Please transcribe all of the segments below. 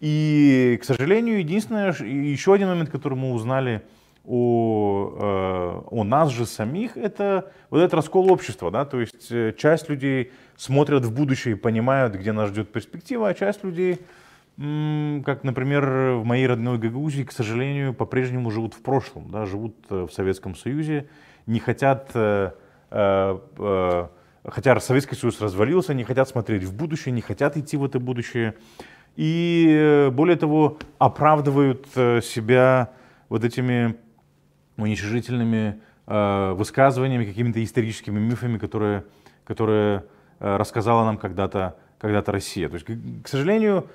И, к сожалению, единственное, еще один момент, который мы узнали о, о э, нас же самих, это вот этот раскол общества, да, то есть э, часть людей смотрят в будущее и понимают, где нас ждет перспектива, а часть людей, как, например, в моей родной Гагаузии, к сожалению, по-прежнему живут в прошлом, да, живут э, в Советском Союзе, не хотят, хотя Советский Союз развалился, не хотят смотреть в будущее, не хотят идти в это будущее и, э, более того, оправдывают э, себя вот этими уничижительными э, высказываниями, какими-то историческими мифами, которые, которые рассказала нам когда-то когда то Россия. То есть, к сожалению,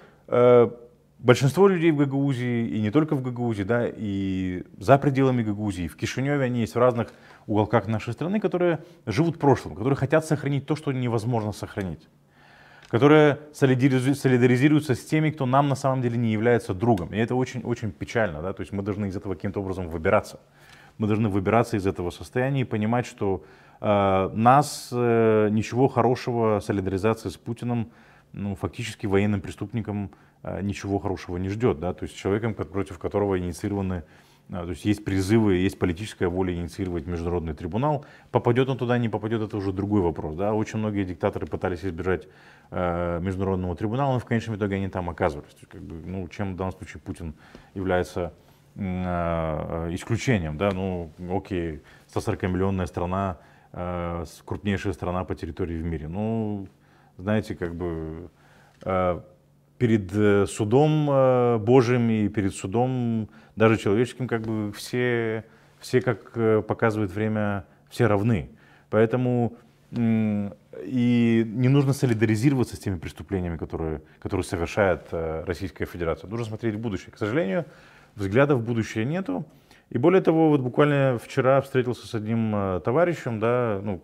большинство людей в Гагаузии, и не только в Гагаузии, да, и за пределами Гагаузии, в Кишиневе они есть в разных уголках нашей страны, которые живут прошлым, которые хотят сохранить то, что невозможно сохранить которые солидаризируются с теми, кто нам на самом деле не является другом. И это очень-очень печально, да, то есть мы должны из этого каким-то образом выбираться. Мы должны выбираться из этого состояния и понимать, что э, нас э, ничего хорошего солидаризация с Путиным, ну, фактически военным преступником э, ничего хорошего не ждет, да, то есть человеком, против которого инициированы а, то есть есть призывы, есть политическая воля инициировать международный трибунал. Попадет он туда, не попадет, это уже другой вопрос. Да? Очень многие диктаторы пытались избежать э, международного трибунала, но в конечном итоге они там оказывались. как бы, ну, чем в данном случае Путин является э, э, исключением. Да? Ну, окей, 140-миллионная страна, э, крупнейшая страна по территории в мире. Ну, знаете, как бы... Э, перед э, судом э, Божьим и перед судом даже человеческим, как бы все, все как э, показывает время, все равны. Поэтому и не нужно солидаризироваться с теми преступлениями, которые, которые совершает Российская Федерация. Нужно смотреть в будущее. К сожалению, взглядов в будущее нету. И более того, вот буквально вчера встретился с одним товарищем, да, ну,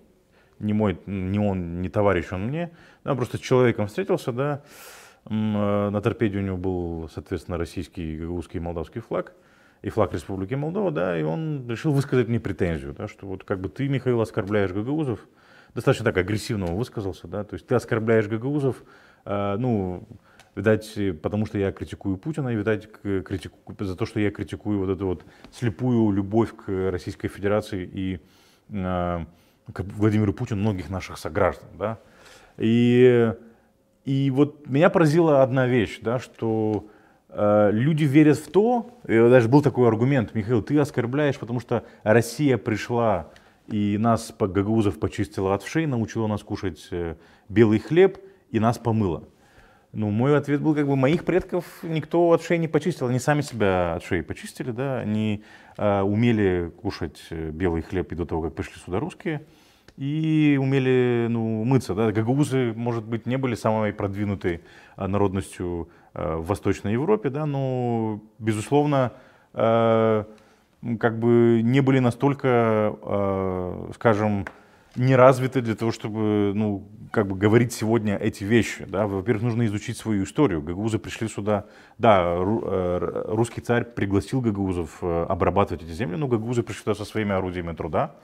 не мой, не он, не товарищ он мне, да, просто с человеком встретился, да, Э, на торпеде у него был, соответственно, российский, русский и молдавский флаг и флаг Республики Молдова, да, и он решил высказать мне претензию, да, что вот как бы ты, Михаил, оскорбляешь гагаузов, достаточно так агрессивно он высказался, да, то есть ты оскорбляешь гагаузов, э, ну, видать, потому что я критикую Путина, и, видать, критику, за то, что я критикую вот эту вот слепую любовь к Российской Федерации и э, к Владимиру Путину многих наших сограждан, да, и и вот меня поразила одна вещь, да, что э, люди верят в то, и даже был такой аргумент, Михаил, ты оскорбляешь, потому что Россия пришла и нас, по гагаузов, почистила от вшей, научила нас кушать э, белый хлеб и нас помыла. Ну, мой ответ был, как бы, моих предков никто от шеи не почистил. Они сами себя от шеи почистили, да, они э, умели кушать э, белый хлеб и до того, как пришли сюда русские и умели ну, мыться. Да? Гагаузы, может быть, не были самой продвинутой а, народностью а, в Восточной Европе, да? но, безусловно, а, как бы не были настолько, скажем, неразвиты для того, чтобы ну, как бы говорить сегодня эти вещи. Да? Во-первых, нужно изучить свою историю. Гагаузы пришли сюда. Да, русский царь пригласил гагаузов обрабатывать эти земли, но гагаузы пришли сюда со своими орудиями труда,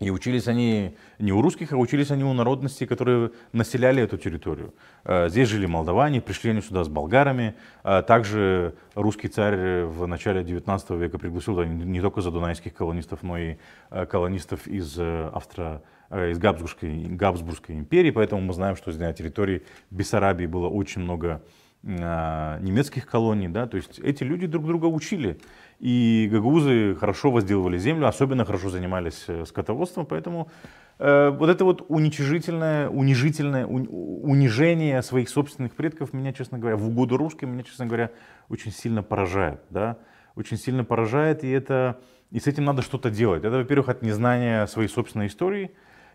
и учились они не у русских, а учились они у народностей, которые населяли эту территорию. Э, здесь жили молдаване, пришли они сюда с болгарами. Э, также русский царь в начале 19 века пригласил не только задунайских колонистов, но и э, колонистов из Австро из Габсбургской, Габсбургской империи, поэтому мы знаем, что на территории Бессарабии было очень много а, немецких колоний, да, то есть эти люди друг друга учили, и гагаузы хорошо возделывали землю, особенно хорошо занимались э, скотоводством, поэтому э, вот это вот уничижительное, унижительное, у, унижение своих собственных предков меня, честно говоря, в угоду русским, меня, честно говоря, очень сильно поражает, да, очень сильно поражает, и это, и с этим надо что-то делать. Это, во-первых, от незнания своей собственной истории,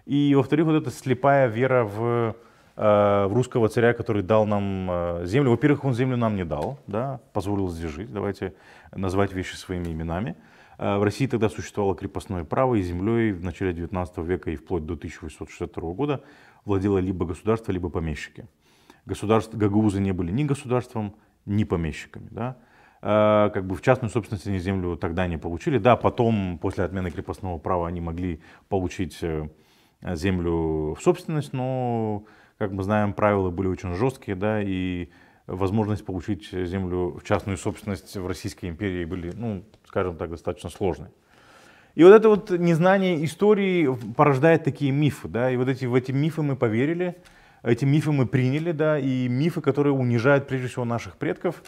и, во-вторых, вот эта слепая вера в э, русского царя, который дал нам э, землю. Во-первых, он землю нам не дал, да, позволил здесь жить, давайте назвать вещи своими именами. Э, в России тогда существовало крепостное право, и землей в начале 19 века и вплоть до 1862 года владело либо государство, либо помещики. Государство, гагаузы не были ни государством, ни помещиками. Да? Э, как бы в частную собственность они землю тогда не получили. Да, потом, после отмены крепостного права, они могли получить землю в собственность, но как мы знаем, правила были очень жесткие, да, и возможность получить землю в частную собственность в Российской империи были, ну, скажем так, достаточно сложные. И вот это вот незнание истории порождает такие мифы, да, и вот эти, в эти мифы мы поверили, эти мифы мы приняли, да, и мифы, которые унижают прежде всего наших предков,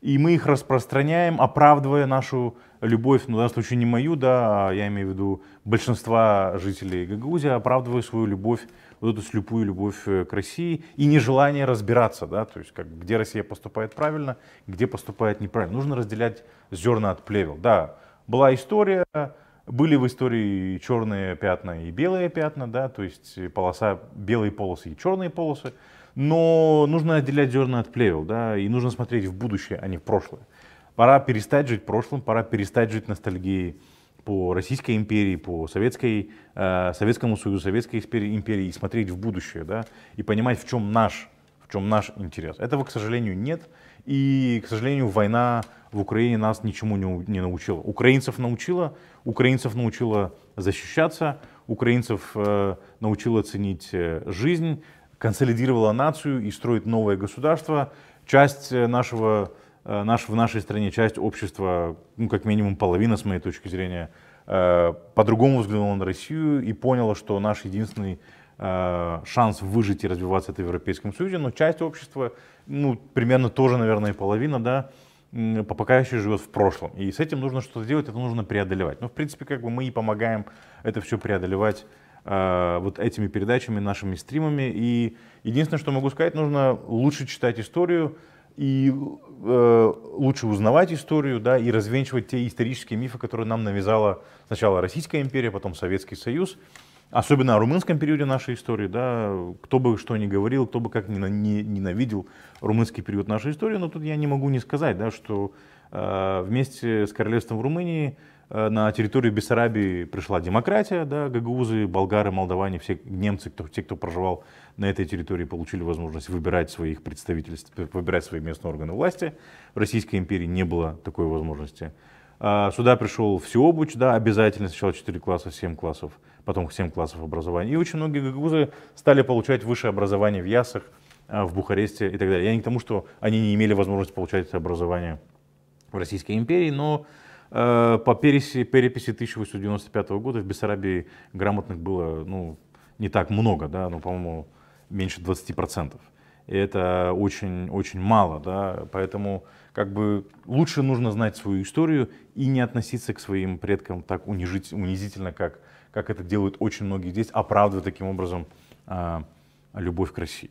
и мы их распространяем, оправдывая нашу любовь, ну, в данном случае не мою, да, а я имею в виду большинства жителей Гагаузии, оправдывая свою любовь, вот эту слепую любовь э, к России и нежелание разбираться, да, то есть как, где Россия поступает правильно, где поступает неправильно. Нужно разделять зерна от плевел. Да, была история, были в истории черные пятна и белые пятна, да, то есть полоса, белые полосы и черные полосы но нужно отделять зерна от плевел, да, и нужно смотреть в будущее, а не в прошлое. Пора перестать жить прошлым, пора перестать жить ностальгией по Российской империи, по Советской, э, Советскому Союзу, Советской империи и смотреть в будущее, да, и понимать, в чем наш, в чем наш интерес. Этого, к сожалению, нет, и, к сожалению, война в Украине нас ничему не, не научила. Украинцев научила, украинцев научила защищаться, украинцев э, научила ценить э, жизнь, консолидировала нацию и строит новое государство, часть э, нашего, э, наш, в нашей стране, часть общества, ну, как минимум половина, с моей точки зрения, э, по-другому взглянула на Россию и поняла, что наш единственный шанс выжить и развиваться это в Европейском Союзе, но часть общества, ну, примерно тоже, наверное, половина, да, пока еще живет в прошлом. И с этим нужно что-то делать, это нужно преодолевать. Но, в принципе, как бы мы и помогаем это все преодолевать Э, вот этими передачами, нашими стримами. И единственное, что могу сказать, нужно лучше читать историю и э, лучше узнавать историю, да, и развенчивать те исторические мифы, которые нам навязала сначала Российская империя, потом Советский Союз, особенно о румынском периоде нашей истории, да, кто бы что ни говорил, кто бы как ни, ни ненавидел румынский период нашей истории, но тут я не могу не сказать, да, что э, вместе с королевством Румынии Э, на территорию Бессарабии пришла демократия, да, гагаузы, болгары, молдаване, все немцы, кто, те, кто проживал на этой территории, получили возможность выбирать своих представительств, э, выбирать свои местные органы власти. В Российской империи не было такой возможности. А, сюда пришел всеобуч, да, обязательно сначала 4 класса, 7 классов, потом 7 классов образования. И очень многие гагаузы стали получать высшее образование в Ясах, а, в Бухаресте и так далее. Я не к тому, что они не имели возможности получать это образование в Российской империи, но Э, по переписи, переписи 1895 года в Бессарабии грамотных было ну, не так много, да, ну, по-моему, меньше 20%. И это очень, очень мало, да, поэтому как бы лучше нужно знать свою историю и не относиться к своим предкам так унижить, унизительно, как, как это делают очень многие здесь, оправдывая таким образом а, любовь к России.